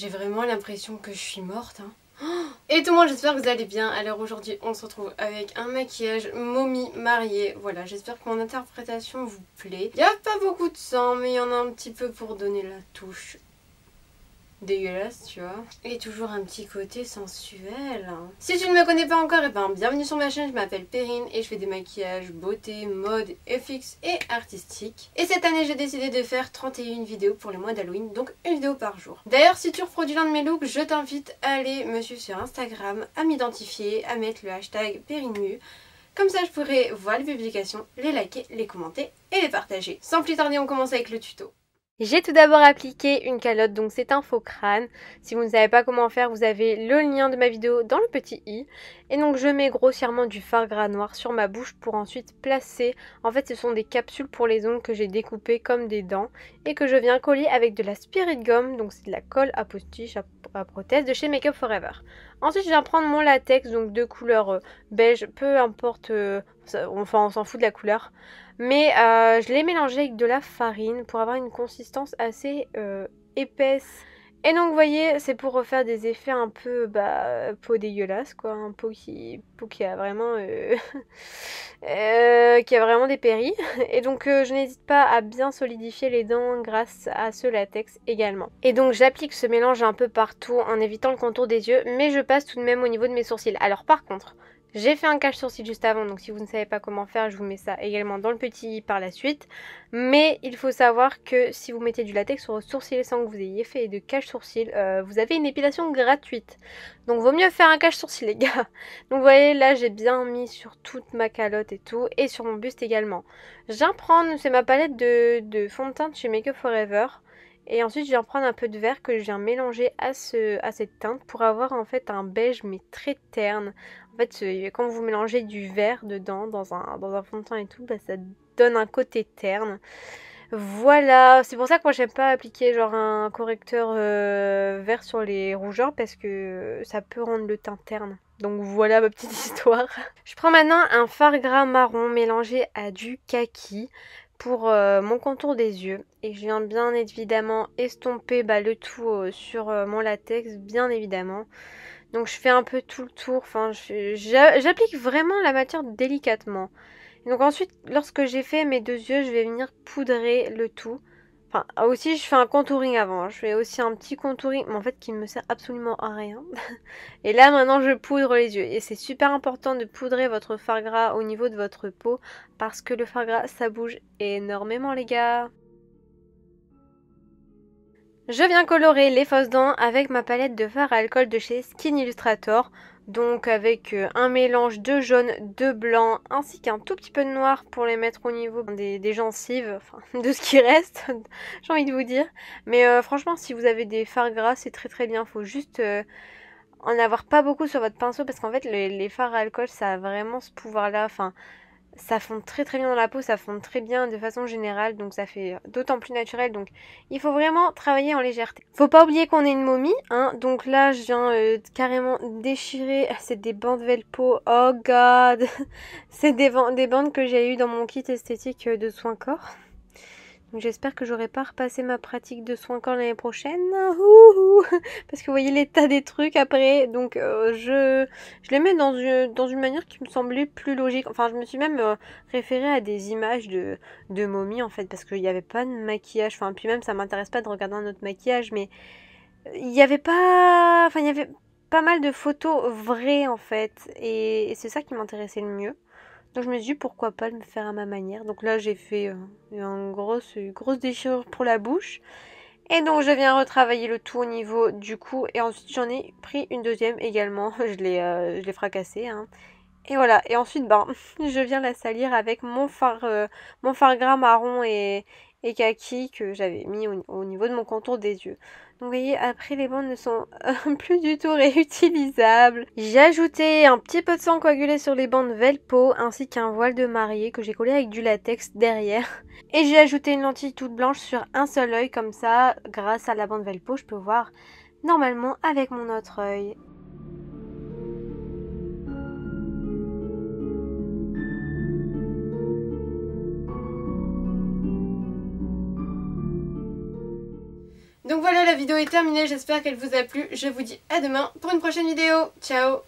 J'ai vraiment l'impression que je suis morte. Hein. Et tout le monde, j'espère que vous allez bien. Alors aujourd'hui, on se retrouve avec un maquillage momie mariée. Voilà, j'espère que mon interprétation vous plaît. Il n'y a pas beaucoup de sang, mais il y en a un petit peu pour donner la touche dégueulasse, tu vois. Et toujours un petit côté sensuel. Si tu ne me connais pas encore, et eh ben bienvenue sur ma chaîne, je m'appelle Perrine et je fais des maquillages beauté, mode, FX et artistique. Et cette année, j'ai décidé de faire 31 vidéos pour le mois d'Halloween, donc une vidéo par jour. D'ailleurs, si tu reproduis l'un de mes looks, je t'invite à aller me suivre sur Instagram, à m'identifier, à mettre le hashtag PerrineMu. Comme ça, je pourrai voir les publications, les liker, les commenter et les partager. Sans plus tarder, on commence avec le tuto. J'ai tout d'abord appliqué une calotte, donc c'est un faux crâne. Si vous ne savez pas comment faire, vous avez le lien de ma vidéo dans le petit i. Et donc je mets grossièrement du fard gras noir sur ma bouche pour ensuite placer. En fait ce sont des capsules pour les ongles que j'ai découpées comme des dents et que je viens coller avec de la spirit gum, donc c'est de la colle à postiche, à, prothèse de chez Makeup Forever. Ensuite, je viens prendre mon latex, donc de couleur euh, beige, peu importe, euh, enfin on s'en fout de la couleur. Mais euh, je l'ai mélangé avec de la farine pour avoir une consistance assez épaisse. Et donc, vous voyez, c'est pour refaire des effets un peu bah, peau dégueulasse, quoi. Un hein, peau qui, qui a vraiment. Euh, euh, qui a vraiment dépéri. Et donc, euh, je n'hésite pas à bien solidifier les dents grâce à ce latex également. Et donc, j'applique ce mélange un peu partout en évitant le contour des yeux, mais je passe tout de même au niveau de mes sourcils. Alors, par contre, j'ai fait un cache sourcil juste avant, donc si vous ne savez pas comment faire, je vous mets ça également dans le petit i par la suite. Mais il faut savoir que si vous mettez du latex sur vos sourcils sans que vous ayez fait de cache sourcil, euh, vous avez une épilation gratuite. Donc vaut mieux faire un cache sourcil les gars. Donc vous voyez là j'ai bien mis sur toute ma calotte et tout, et sur mon buste également. Je viens prendre, c'est ma palette de, de fond de teinte chez Make Up Forever. Et ensuite, je viens prendre un peu de vert que je viens mélanger à, ce, à cette teinte pour avoir en fait un beige mais très terne. En fait, quand vous mélangez du vert dedans, dans un, dans un fond de teint et tout, bah, ça donne un côté terne. Voilà, c'est pour ça que moi j'aime pas appliquer genre un correcteur euh, vert sur les rougeurs parce que ça peut rendre le teint terne. Donc voilà ma petite histoire. Je prends maintenant un fard gras marron mélangé à du kaki pour euh, mon contour des yeux et je viens bien évidemment estomper bah, le tout euh, sur euh, mon latex bien évidemment donc je fais un peu tout le tour enfin j'applique vraiment la matière délicatement donc ensuite lorsque j'ai fait mes deux yeux je vais venir poudrer le tout Enfin, ah, aussi, je fais un contouring avant. Hein. Je fais aussi un petit contouring, mais en fait, qui ne me sert absolument à rien. Et là, maintenant, je poudre les yeux. Et c'est super important de poudrer votre fard gras au niveau de votre peau, parce que le fard gras, ça bouge énormément, les gars. Je viens colorer les fausses dents avec ma palette de fards à alcool de chez Skin Illustrator. Donc avec euh, un mélange de jaune, de blanc ainsi qu'un tout petit peu de noir pour les mettre au niveau des, gencives, enfin de ce qui reste, j'ai envie de vous dire. Mais euh, franchement si vous avez des fards gras c'est très très bien, faut juste euh, en avoir pas beaucoup sur votre pinceau parce qu'en fait les, les fards à alcool ça a vraiment ce pouvoir là, enfin ça fonde très très bien dans la peau, ça fonde très bien de façon générale, donc ça fait d'autant plus naturel. Donc il faut vraiment travailler en légèreté. Faut pas oublier qu'on est une momie, hein. Donc là, je viens euh, carrément déchirer. C'est des bandes Velpo. Oh god, c'est des, des bandes que j'ai eues dans mon kit esthétique euh, de soins corps. J'espère que j'aurai pas repassé ma pratique de soins quand l'année prochaine. Parce que vous voyez l'état des trucs après. Donc euh, je, je les mets dans une, dans une manière qui me semblait plus logique. Enfin, je me suis même euh, référée à des images de, de momies en fait. Parce qu'il n'y avait pas de maquillage. Enfin, puis même ça m'intéresse pas de regarder un autre maquillage. Mais euh, il n'y avait pas. Enfin, il y avait pas mal de photos vraies en fait. et c'est ça qui m'intéressait le mieux. Donc je me suis dit pourquoi pas le faire à ma manière. Donc là j'ai fait euh, une grosse, grosse déchirure pour la bouche. Et donc je viens retravailler le tout au niveau du cou. Et ensuite j'en ai pris une deuxième également. Je l'ai euh, l'ai fracassée. Hein. Et voilà. Et ensuite ben, je viens la salir avec mon euh, mon fard gras marron et, et kaki que j'avais mis au, niveau de mon contour des yeux. Donc vous voyez, après les bandes ne sont euh, plus du tout réutilisables. J'ai ajouté un petit peu de sang coagulé sur les bandes Velpo ainsi qu'un voile de mariée que j'ai collé avec du latex derrière. Et j'ai ajouté une lentille toute blanche sur un seul œil comme ça, grâce à la bande Velpo, je peux voir normalement avec mon autre œil. Donc voilà, la vidéo est terminée. J'espère qu'elle vous a plu. Je vous dis à demain pour une prochaine vidéo. Ciao